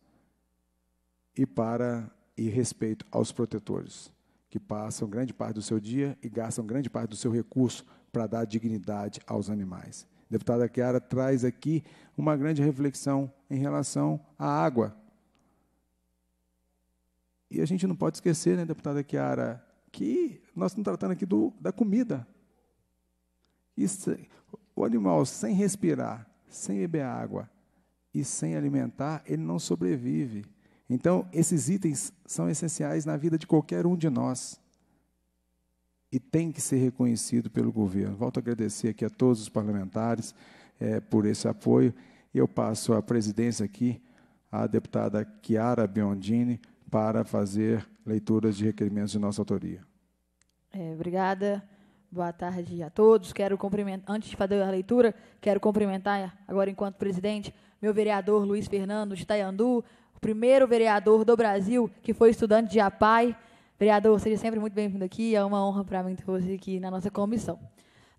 e para e respeito aos protetores que passam grande parte do seu dia e gastam grande parte do seu recurso para dar dignidade aos animais. deputada Chiara traz aqui uma grande reflexão em relação à água. E a gente não pode esquecer, né, deputada Chiara, que nós estamos tratando aqui do, da comida. Isso, o animal sem respirar, sem beber água e sem alimentar, ele não sobrevive. Então, esses itens são essenciais na vida de qualquer um de nós e tem que ser reconhecido pelo governo. Volto a agradecer aqui a todos os parlamentares é, por esse apoio. Eu passo a presidência aqui à deputada Chiara Biondini para fazer leituras de requerimentos de nossa autoria. É, obrigada. Boa tarde a todos. Quero cumprimentar, antes de fazer a leitura, quero cumprimentar agora enquanto presidente meu vereador Luiz Fernando de Taiandu, o primeiro vereador do Brasil que foi estudante de APAI. Vereador, seja sempre muito bem-vindo aqui. É uma honra para mim ter você aqui na nossa comissão.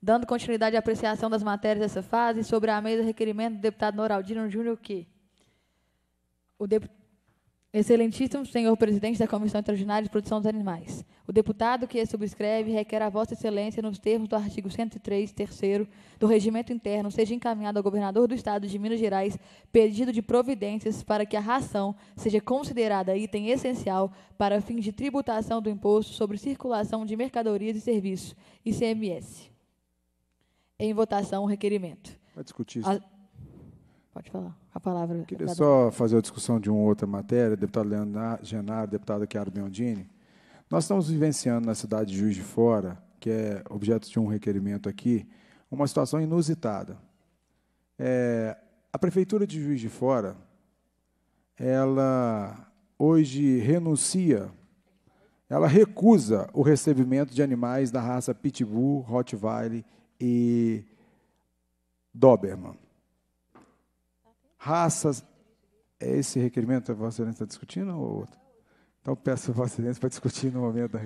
Dando continuidade à apreciação das matérias dessa fase, sobre a mesa requerimento do deputado Noraldino Júnior, que o deputado Excelentíssimo senhor presidente da Comissão Extraordinária de Produção dos Animais, o deputado que subscreve requer a Vossa Excelência, nos termos do artigo 103, terceiro do Regimento Interno, seja encaminhado ao governador do Estado de Minas Gerais pedido de providências para que a ração seja considerada item essencial para fins de tributação do Imposto sobre Circulação de Mercadorias e Serviços, ICMS. Em votação, o requerimento. Vai discutir isso. A Pode falar. A palavra. É Queria só fazer a discussão de uma outra matéria, deputado Leonardo Genaro, deputado Chiara Biondini. Nós estamos vivenciando na cidade de Juiz de Fora, que é objeto de um requerimento aqui, uma situação inusitada. É, a prefeitura de Juiz de Fora, ela hoje renuncia, ela recusa o recebimento de animais da raça Pitbull, Rottweiler e Doberman raças. É esse requerimento que a Vossa Excelência está discutindo ou outro? Então peço a Vossa Excelência para discutir no momento. Da...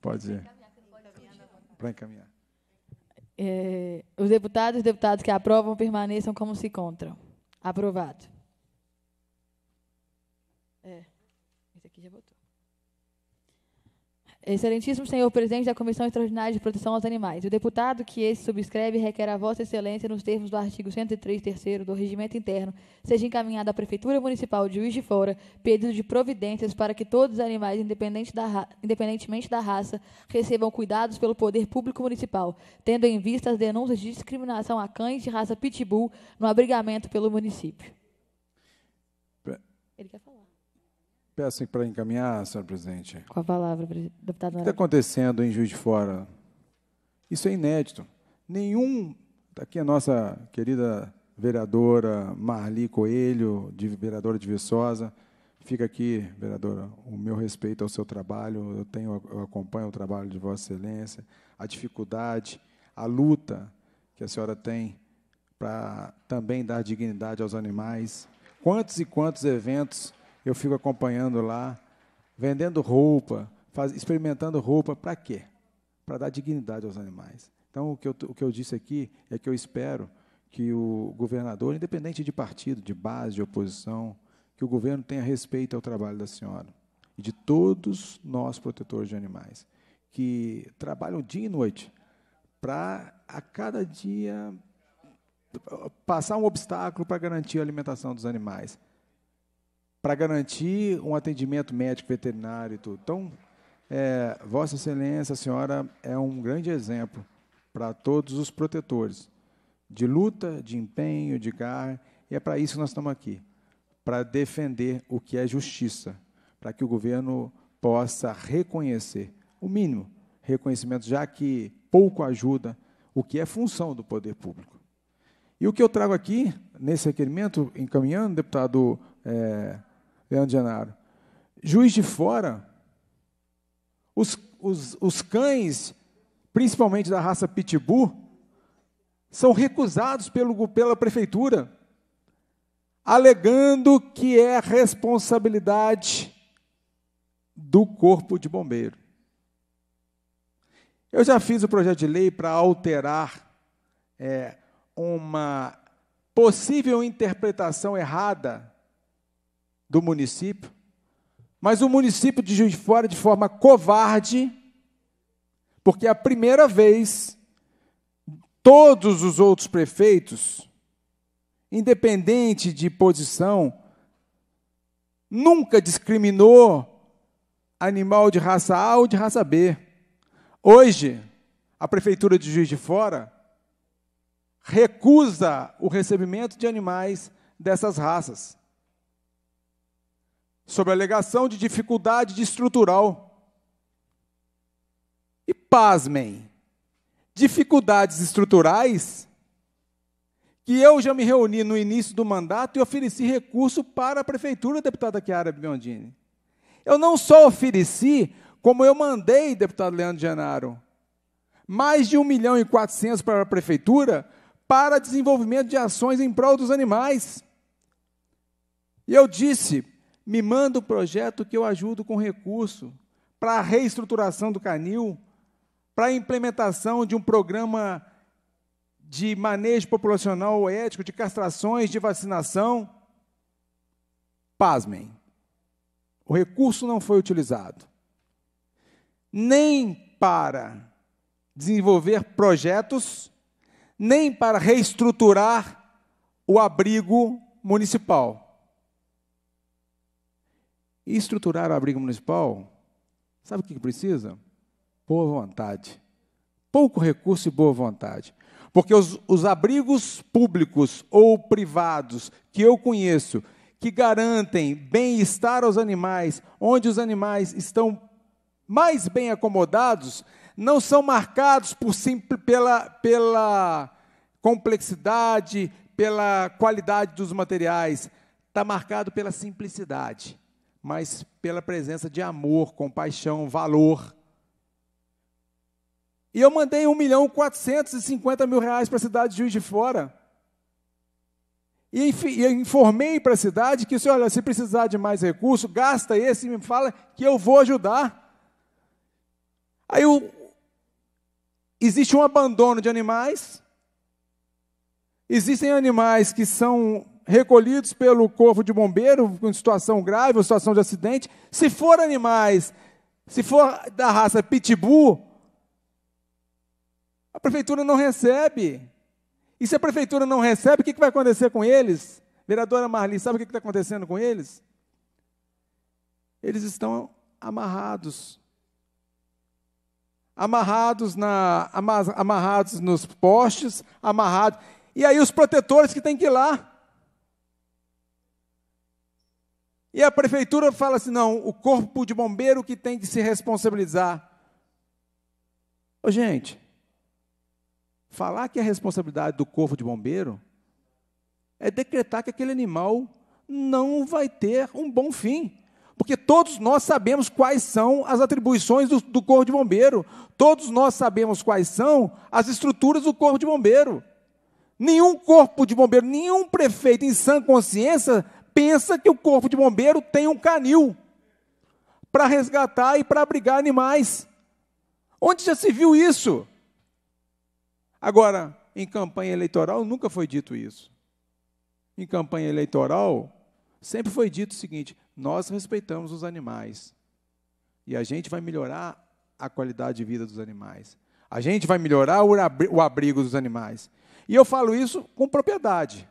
Pode ir. Para encaminhar. É, os deputados e deputados que aprovam permaneçam como se encontram. Aprovado. É. Esse aqui já votou. Excelentíssimo senhor presidente da Comissão Extraordinária de Proteção aos Animais, o deputado que esse subscreve requer a Vossa Excelência, nos termos do artigo 103, terceiro do Regimento Interno, seja encaminhado à Prefeitura Municipal de Juiz de Fora pedido de providências para que todos os animais, independente da independentemente da raça, recebam cuidados pelo Poder Público Municipal, tendo em vista as denúncias de discriminação a cães de raça pitbull no abrigamento pelo município. Ele quer falar. Peço para encaminhar, senhor presidente. Com a palavra, deputado. O que está acontecendo em Juiz de Fora? Isso é inédito. Nenhum. Aqui a nossa querida vereadora Marli Coelho, de, vereadora de Viçosa. Fica aqui, vereadora, o meu respeito ao seu trabalho. Eu, tenho, eu acompanho o trabalho de Vossa Excelência, a dificuldade, a luta que a senhora tem para também dar dignidade aos animais. Quantos e quantos eventos eu fico acompanhando lá, vendendo roupa, faz, experimentando roupa, para quê? Para dar dignidade aos animais. Então, o que, eu, o que eu disse aqui é que eu espero que o governador, independente de partido, de base, de oposição, que o governo tenha respeito ao trabalho da senhora e de todos nós protetores de animais, que trabalham dia e noite para a cada dia passar um obstáculo para garantir a alimentação dos animais para garantir um atendimento médico veterinário e tudo. Então, é, Vossa Excelência, a senhora é um grande exemplo para todos os protetores de luta, de empenho, de garra, e é para isso que nós estamos aqui para defender o que é justiça, para que o governo possa reconhecer, o mínimo reconhecimento, já que pouco ajuda o que é função do poder público. E o que eu trago aqui, nesse requerimento, encaminhando, deputado é, Leandro Genaro. Juiz de Fora, os, os, os cães, principalmente da raça Pitbull, são recusados pelo, pela prefeitura, alegando que é responsabilidade do corpo de bombeiro. Eu já fiz o projeto de lei para alterar é, uma possível interpretação errada do município, mas o município de Juiz de Fora, de forma covarde, porque é a primeira vez todos os outros prefeitos, independente de posição, nunca discriminou animal de raça A ou de raça B. Hoje, a prefeitura de Juiz de Fora recusa o recebimento de animais dessas raças sobre a alegação de dificuldade estrutural. E pasmem, dificuldades estruturais que eu já me reuni no início do mandato e ofereci recurso para a prefeitura, deputada Chiara Biondini. Eu não só ofereci, como eu mandei, deputado Leandro Genaro, mais de 1 milhão e 400 para a prefeitura para desenvolvimento de ações em prol dos animais. E eu disse me manda um projeto que eu ajudo com recurso para a reestruturação do canil, para a implementação de um programa de manejo populacional ético, de castrações, de vacinação. Pasmem, o recurso não foi utilizado. Nem para desenvolver projetos, nem para reestruturar o abrigo municipal. E estruturar a briga municipal, sabe o que precisa? Boa vontade. Pouco recurso e boa vontade. Porque os, os abrigos públicos ou privados que eu conheço, que garantem bem-estar aos animais, onde os animais estão mais bem acomodados, não são marcados por simples, pela, pela complexidade, pela qualidade dos materiais, está marcado pela simplicidade mas pela presença de amor, compaixão, valor. E eu mandei 1 milhão 450 mil reais para a cidade de Juiz de Fora. E informei para a cidade que, se, olha, se precisar de mais recurso, gasta esse e me fala que eu vou ajudar. Aí existe um abandono de animais, existem animais que são recolhidos pelo corpo de bombeiro, em situação grave ou situação de acidente. Se for animais, se for da raça pitbull, a prefeitura não recebe. E se a prefeitura não recebe, o que, que vai acontecer com eles? Vereadora Marli, sabe o que está acontecendo com eles? Eles estão amarrados. Amarrados, na, amarrados nos postes, amarrados. E aí os protetores que têm que ir lá. E a prefeitura fala assim: não, o corpo de bombeiro que tem que se responsabilizar. Ô, gente, falar que a é responsabilidade do corpo de bombeiro é decretar que aquele animal não vai ter um bom fim. Porque todos nós sabemos quais são as atribuições do, do corpo de bombeiro. Todos nós sabemos quais são as estruturas do corpo de bombeiro. Nenhum corpo de bombeiro, nenhum prefeito em sã consciência pensa que o corpo de bombeiro tem um canil para resgatar e para abrigar animais. Onde já se viu isso? Agora, em campanha eleitoral nunca foi dito isso. Em campanha eleitoral sempre foi dito o seguinte: nós respeitamos os animais e a gente vai melhorar a qualidade de vida dos animais. A gente vai melhorar o abrigo dos animais. E eu falo isso com propriedade.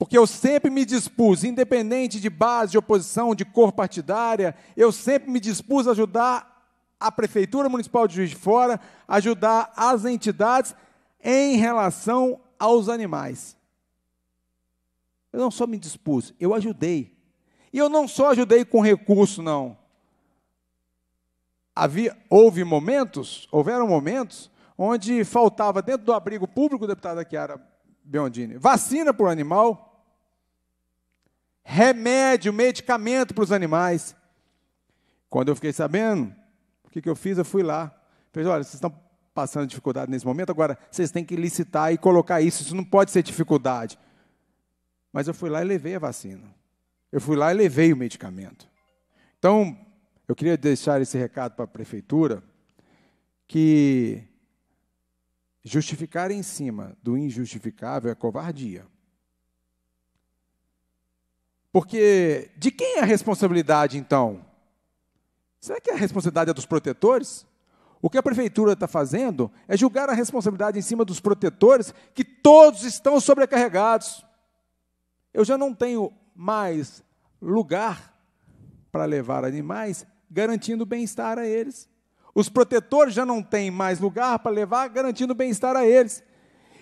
Porque eu sempre me dispus, independente de base, de oposição, de cor partidária, eu sempre me dispus a ajudar a Prefeitura Municipal de Juiz de Fora, ajudar as entidades em relação aos animais. Eu não só me dispus, eu ajudei. E eu não só ajudei com recurso, não. Havia, houve momentos, houveram momentos, onde faltava dentro do abrigo público, deputada Chiara Biondini, vacina para o animal, remédio, medicamento para os animais. Quando eu fiquei sabendo, o que, que eu fiz? Eu fui lá. Falei, olha, vocês estão passando dificuldade nesse momento, agora vocês têm que licitar e colocar isso, isso não pode ser dificuldade. Mas eu fui lá e levei a vacina. Eu fui lá e levei o medicamento. Então, eu queria deixar esse recado para a prefeitura que justificar em cima do injustificável é covardia. Porque de quem é a responsabilidade então? Será que a responsabilidade é dos protetores? O que a prefeitura está fazendo é julgar a responsabilidade em cima dos protetores, que todos estão sobrecarregados. Eu já não tenho mais lugar para levar animais, garantindo bem-estar a eles. Os protetores já não têm mais lugar para levar, garantindo bem-estar a eles.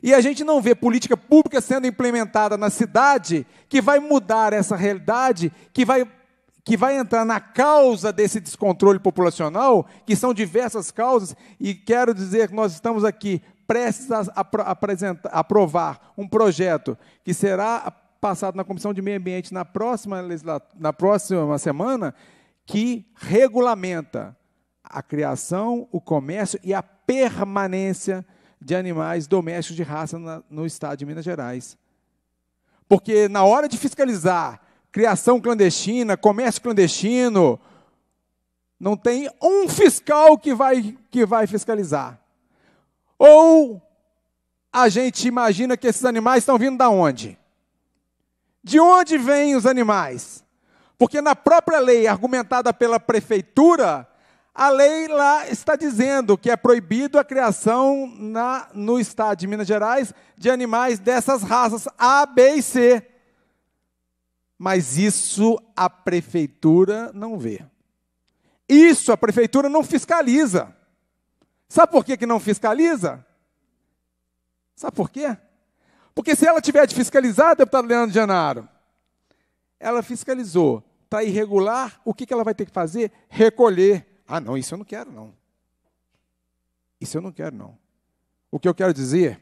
E a gente não vê política pública sendo implementada na cidade que vai mudar essa realidade, que vai, que vai entrar na causa desse descontrole populacional, que são diversas causas, e quero dizer que nós estamos aqui prestes a aprovar um projeto que será passado na Comissão de Meio Ambiente na próxima, na próxima semana, que regulamenta a criação, o comércio e a permanência de animais domésticos de raça na, no estado de Minas Gerais. Porque na hora de fiscalizar criação clandestina, comércio clandestino, não tem um fiscal que vai, que vai fiscalizar. Ou a gente imagina que esses animais estão vindo da onde? De onde vêm os animais? Porque na própria lei argumentada pela prefeitura, a lei lá está dizendo que é proibido a criação na, no estado de Minas Gerais de animais dessas raças A, B e C. Mas isso a prefeitura não vê. Isso a prefeitura não fiscaliza. Sabe por que, que não fiscaliza? Sabe por quê? Porque se ela tiver de fiscalizar, deputado Leandro Janaro, ela fiscalizou, está irregular, o que, que ela vai ter que fazer? Recolher ah, não, isso eu não quero, não. Isso eu não quero, não. O que eu quero dizer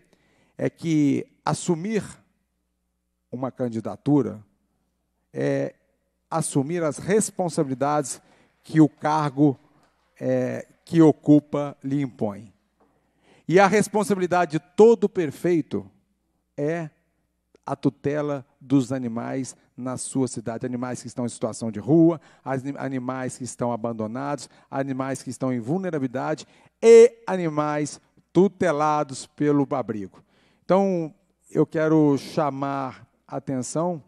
é que assumir uma candidatura é assumir as responsabilidades que o cargo é, que ocupa lhe impõe. E a responsabilidade de todo perfeito é a tutela dos animais na sua cidade. Animais que estão em situação de rua, animais que estão abandonados, animais que estão em vulnerabilidade e animais tutelados pelo abrigo. Então, eu quero chamar a atenção,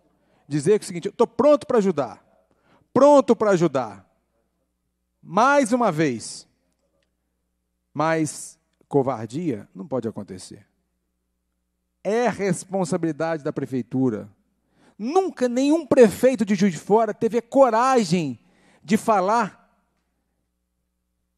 dizer que é o seguinte: eu estou pronto para ajudar. Pronto para ajudar. Mais uma vez. Mas covardia não pode acontecer. É responsabilidade da prefeitura Nunca nenhum prefeito de Juiz de Fora teve a coragem de falar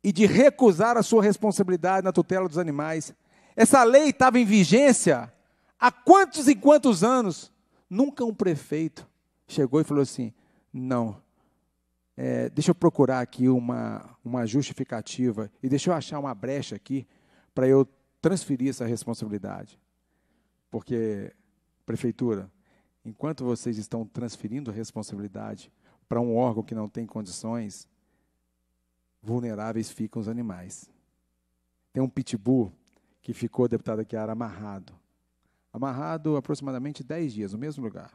e de recusar a sua responsabilidade na tutela dos animais. Essa lei estava em vigência há quantos e quantos anos? Nunca um prefeito chegou e falou assim: não, é, deixa eu procurar aqui uma, uma justificativa e deixa eu achar uma brecha aqui para eu transferir essa responsabilidade. Porque, prefeitura, Enquanto vocês estão transferindo a responsabilidade para um órgão que não tem condições, vulneráveis ficam os animais. Tem um pitbull que ficou, deputada Kiara, amarrado. Amarrado aproximadamente 10 dias, no mesmo lugar.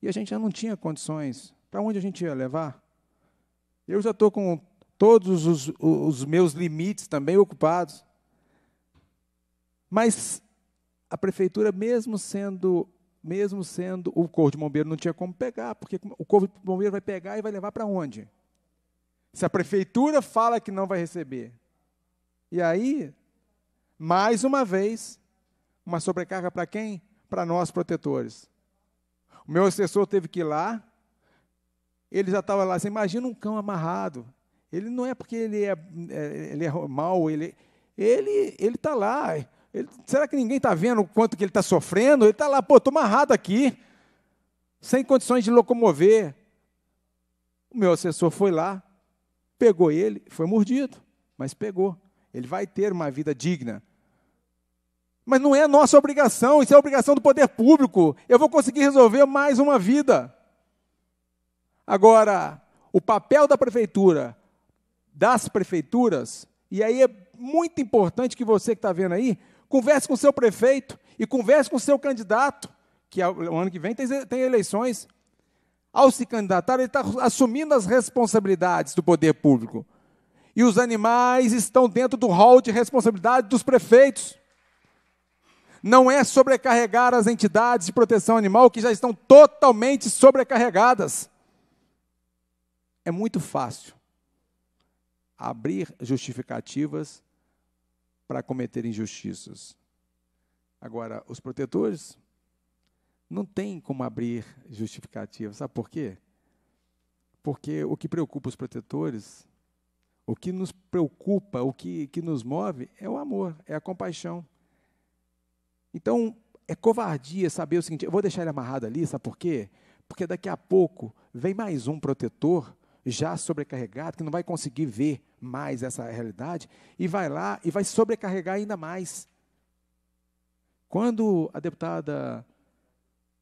E a gente já não tinha condições. Para onde a gente ia levar? Eu já estou com todos os, os meus limites também ocupados. Mas a prefeitura, mesmo sendo mesmo sendo o corpo de bombeiro não tinha como pegar, porque o corpo de bombeiro vai pegar e vai levar para onde? Se a prefeitura fala que não vai receber. E aí, mais uma vez, uma sobrecarga para quem? Para nós protetores. O meu assessor teve que ir lá, ele já estava lá, você imagina um cão amarrado. Ele não é porque ele é, é ele é mau, ele ele ele está lá. Ele, será que ninguém está vendo o quanto que ele está sofrendo? Ele está lá, pô, estou amarrado aqui, sem condições de locomover. O meu assessor foi lá, pegou ele, foi mordido, mas pegou. Ele vai ter uma vida digna. Mas não é nossa obrigação, isso é obrigação do poder público. Eu vou conseguir resolver mais uma vida. Agora, o papel da prefeitura, das prefeituras, e aí é muito importante que você que está vendo aí Converse com seu prefeito e converse com seu candidato, que é o ano que vem tem, tem eleições. Ao se candidatar, ele está assumindo as responsabilidades do poder público. E os animais estão dentro do rol de responsabilidade dos prefeitos. Não é sobrecarregar as entidades de proteção animal que já estão totalmente sobrecarregadas. É muito fácil abrir justificativas para cometer injustiças. Agora, os protetores não têm como abrir justificativa. Sabe por quê? Porque o que preocupa os protetores, o que nos preocupa, o que, que nos move é o amor, é a compaixão. Então, é covardia saber o seguinte: eu vou deixar ele amarrado ali, sabe por quê? Porque daqui a pouco vem mais um protetor já sobrecarregado, que não vai conseguir ver mais essa realidade, e vai lá e vai sobrecarregar ainda mais. Quando a deputada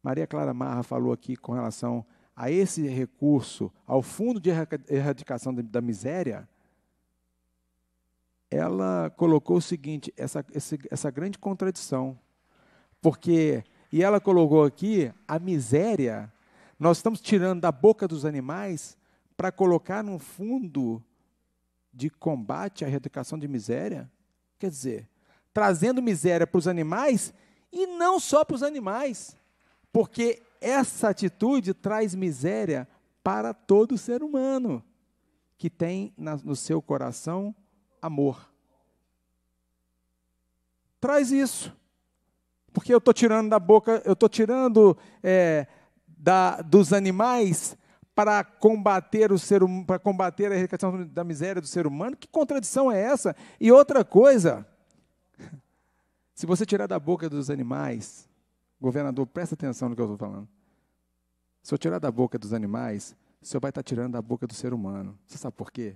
Maria Clara Marra falou aqui com relação a esse recurso, ao Fundo de Erradicação da Miséria, ela colocou o seguinte, essa, essa grande contradição. Porque, e ela colocou aqui, a miséria, nós estamos tirando da boca dos animais para colocar num fundo de combate à erradicação de miséria? Quer dizer, trazendo miséria para os animais e não só para os animais, porque essa atitude traz miséria para todo ser humano que tem na, no seu coração amor. Traz isso, porque eu estou tirando da boca, eu estou tirando é, da, dos animais para combater o ser hum, para combater a erradicação da miséria do ser humano? Que contradição é essa? E outra coisa, se você tirar da boca dos animais, governador, presta atenção no que eu estou falando. Se eu tirar da boca dos animais, o senhor vai estar tá tirando da boca do ser humano. Você sabe por quê?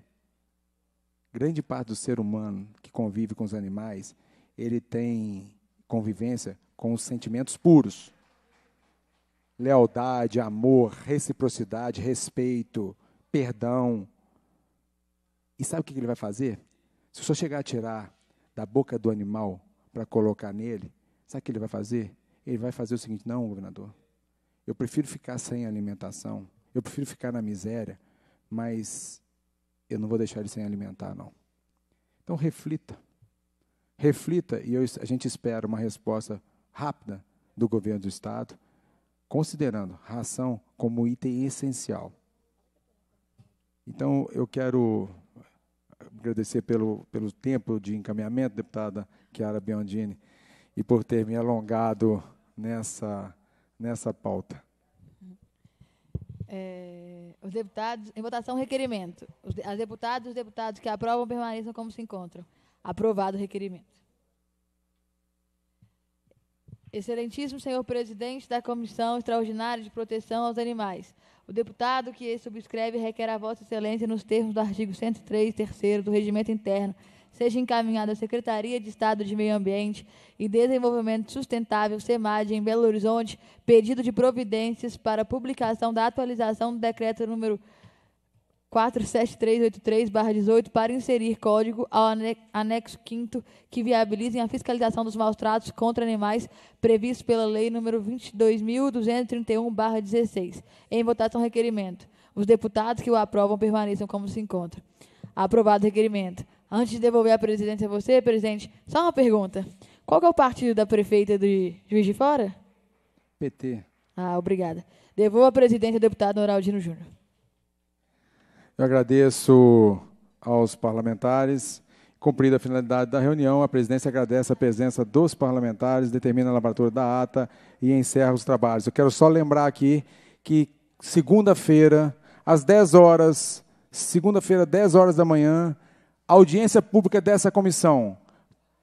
Grande parte do ser humano que convive com os animais, ele tem convivência com os sentimentos puros lealdade, amor, reciprocidade, respeito, perdão. E sabe o que ele vai fazer? Se o senhor chegar a tirar da boca do animal para colocar nele, sabe o que ele vai fazer? Ele vai fazer o seguinte: não, governador, eu prefiro ficar sem alimentação, eu prefiro ficar na miséria, mas eu não vou deixar ele sem alimentar, não. Então reflita. Reflita, e eu, a gente espera uma resposta rápida do governo do Estado, considerando ração como item essencial. Então, eu quero agradecer pelo, pelo tempo de encaminhamento, deputada Chiara Biondini, e por ter me alongado nessa, nessa pauta. É, os deputados, em votação, requerimento. as deputadas e os deputados que aprovam permaneçam como se encontram. Aprovado o requerimento. Excelentíssimo senhor presidente da Comissão Extraordinária de Proteção aos Animais. O deputado que subscreve requer a Vossa Excelência, nos termos do artigo 103, terceiro do Regimento Interno, seja encaminhado à Secretaria de Estado de Meio Ambiente e Desenvolvimento Sustentável, SEMAD, em Belo Horizonte, pedido de providências para publicação da atualização do decreto número 47383-18 para inserir código ao anexo 5 que viabilizem a fiscalização dos maus tratos contra animais previsto pela Lei nº 22.231-16. Em votação, requerimento. Os deputados que o aprovam permaneçam como se encontra Aprovado o requerimento. Antes de devolver a presidência a você, presidente, só uma pergunta. Qual é o partido da prefeita de Juiz de Fora? PT. Ah, obrigada. Devolvo a presidência ao deputado Noraldino Júnior. Eu agradeço aos parlamentares. Cumprida a finalidade da reunião, a presidência agradece a presença dos parlamentares, determina a lavratura da ata e encerra os trabalhos. Eu quero só lembrar aqui que segunda-feira, às 10 horas, segunda-feira, 10 horas da manhã, audiência pública dessa comissão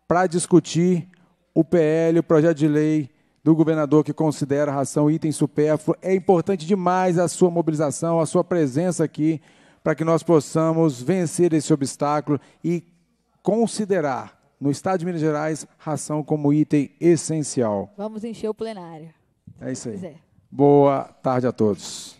para discutir o PL, o projeto de lei do governador que considera a ração item supérfluo. É importante demais a sua mobilização, a sua presença aqui para que nós possamos vencer esse obstáculo e considerar no estado de Minas Gerais ração como item essencial. Vamos encher o plenário. É isso aí. É. Boa tarde a todos.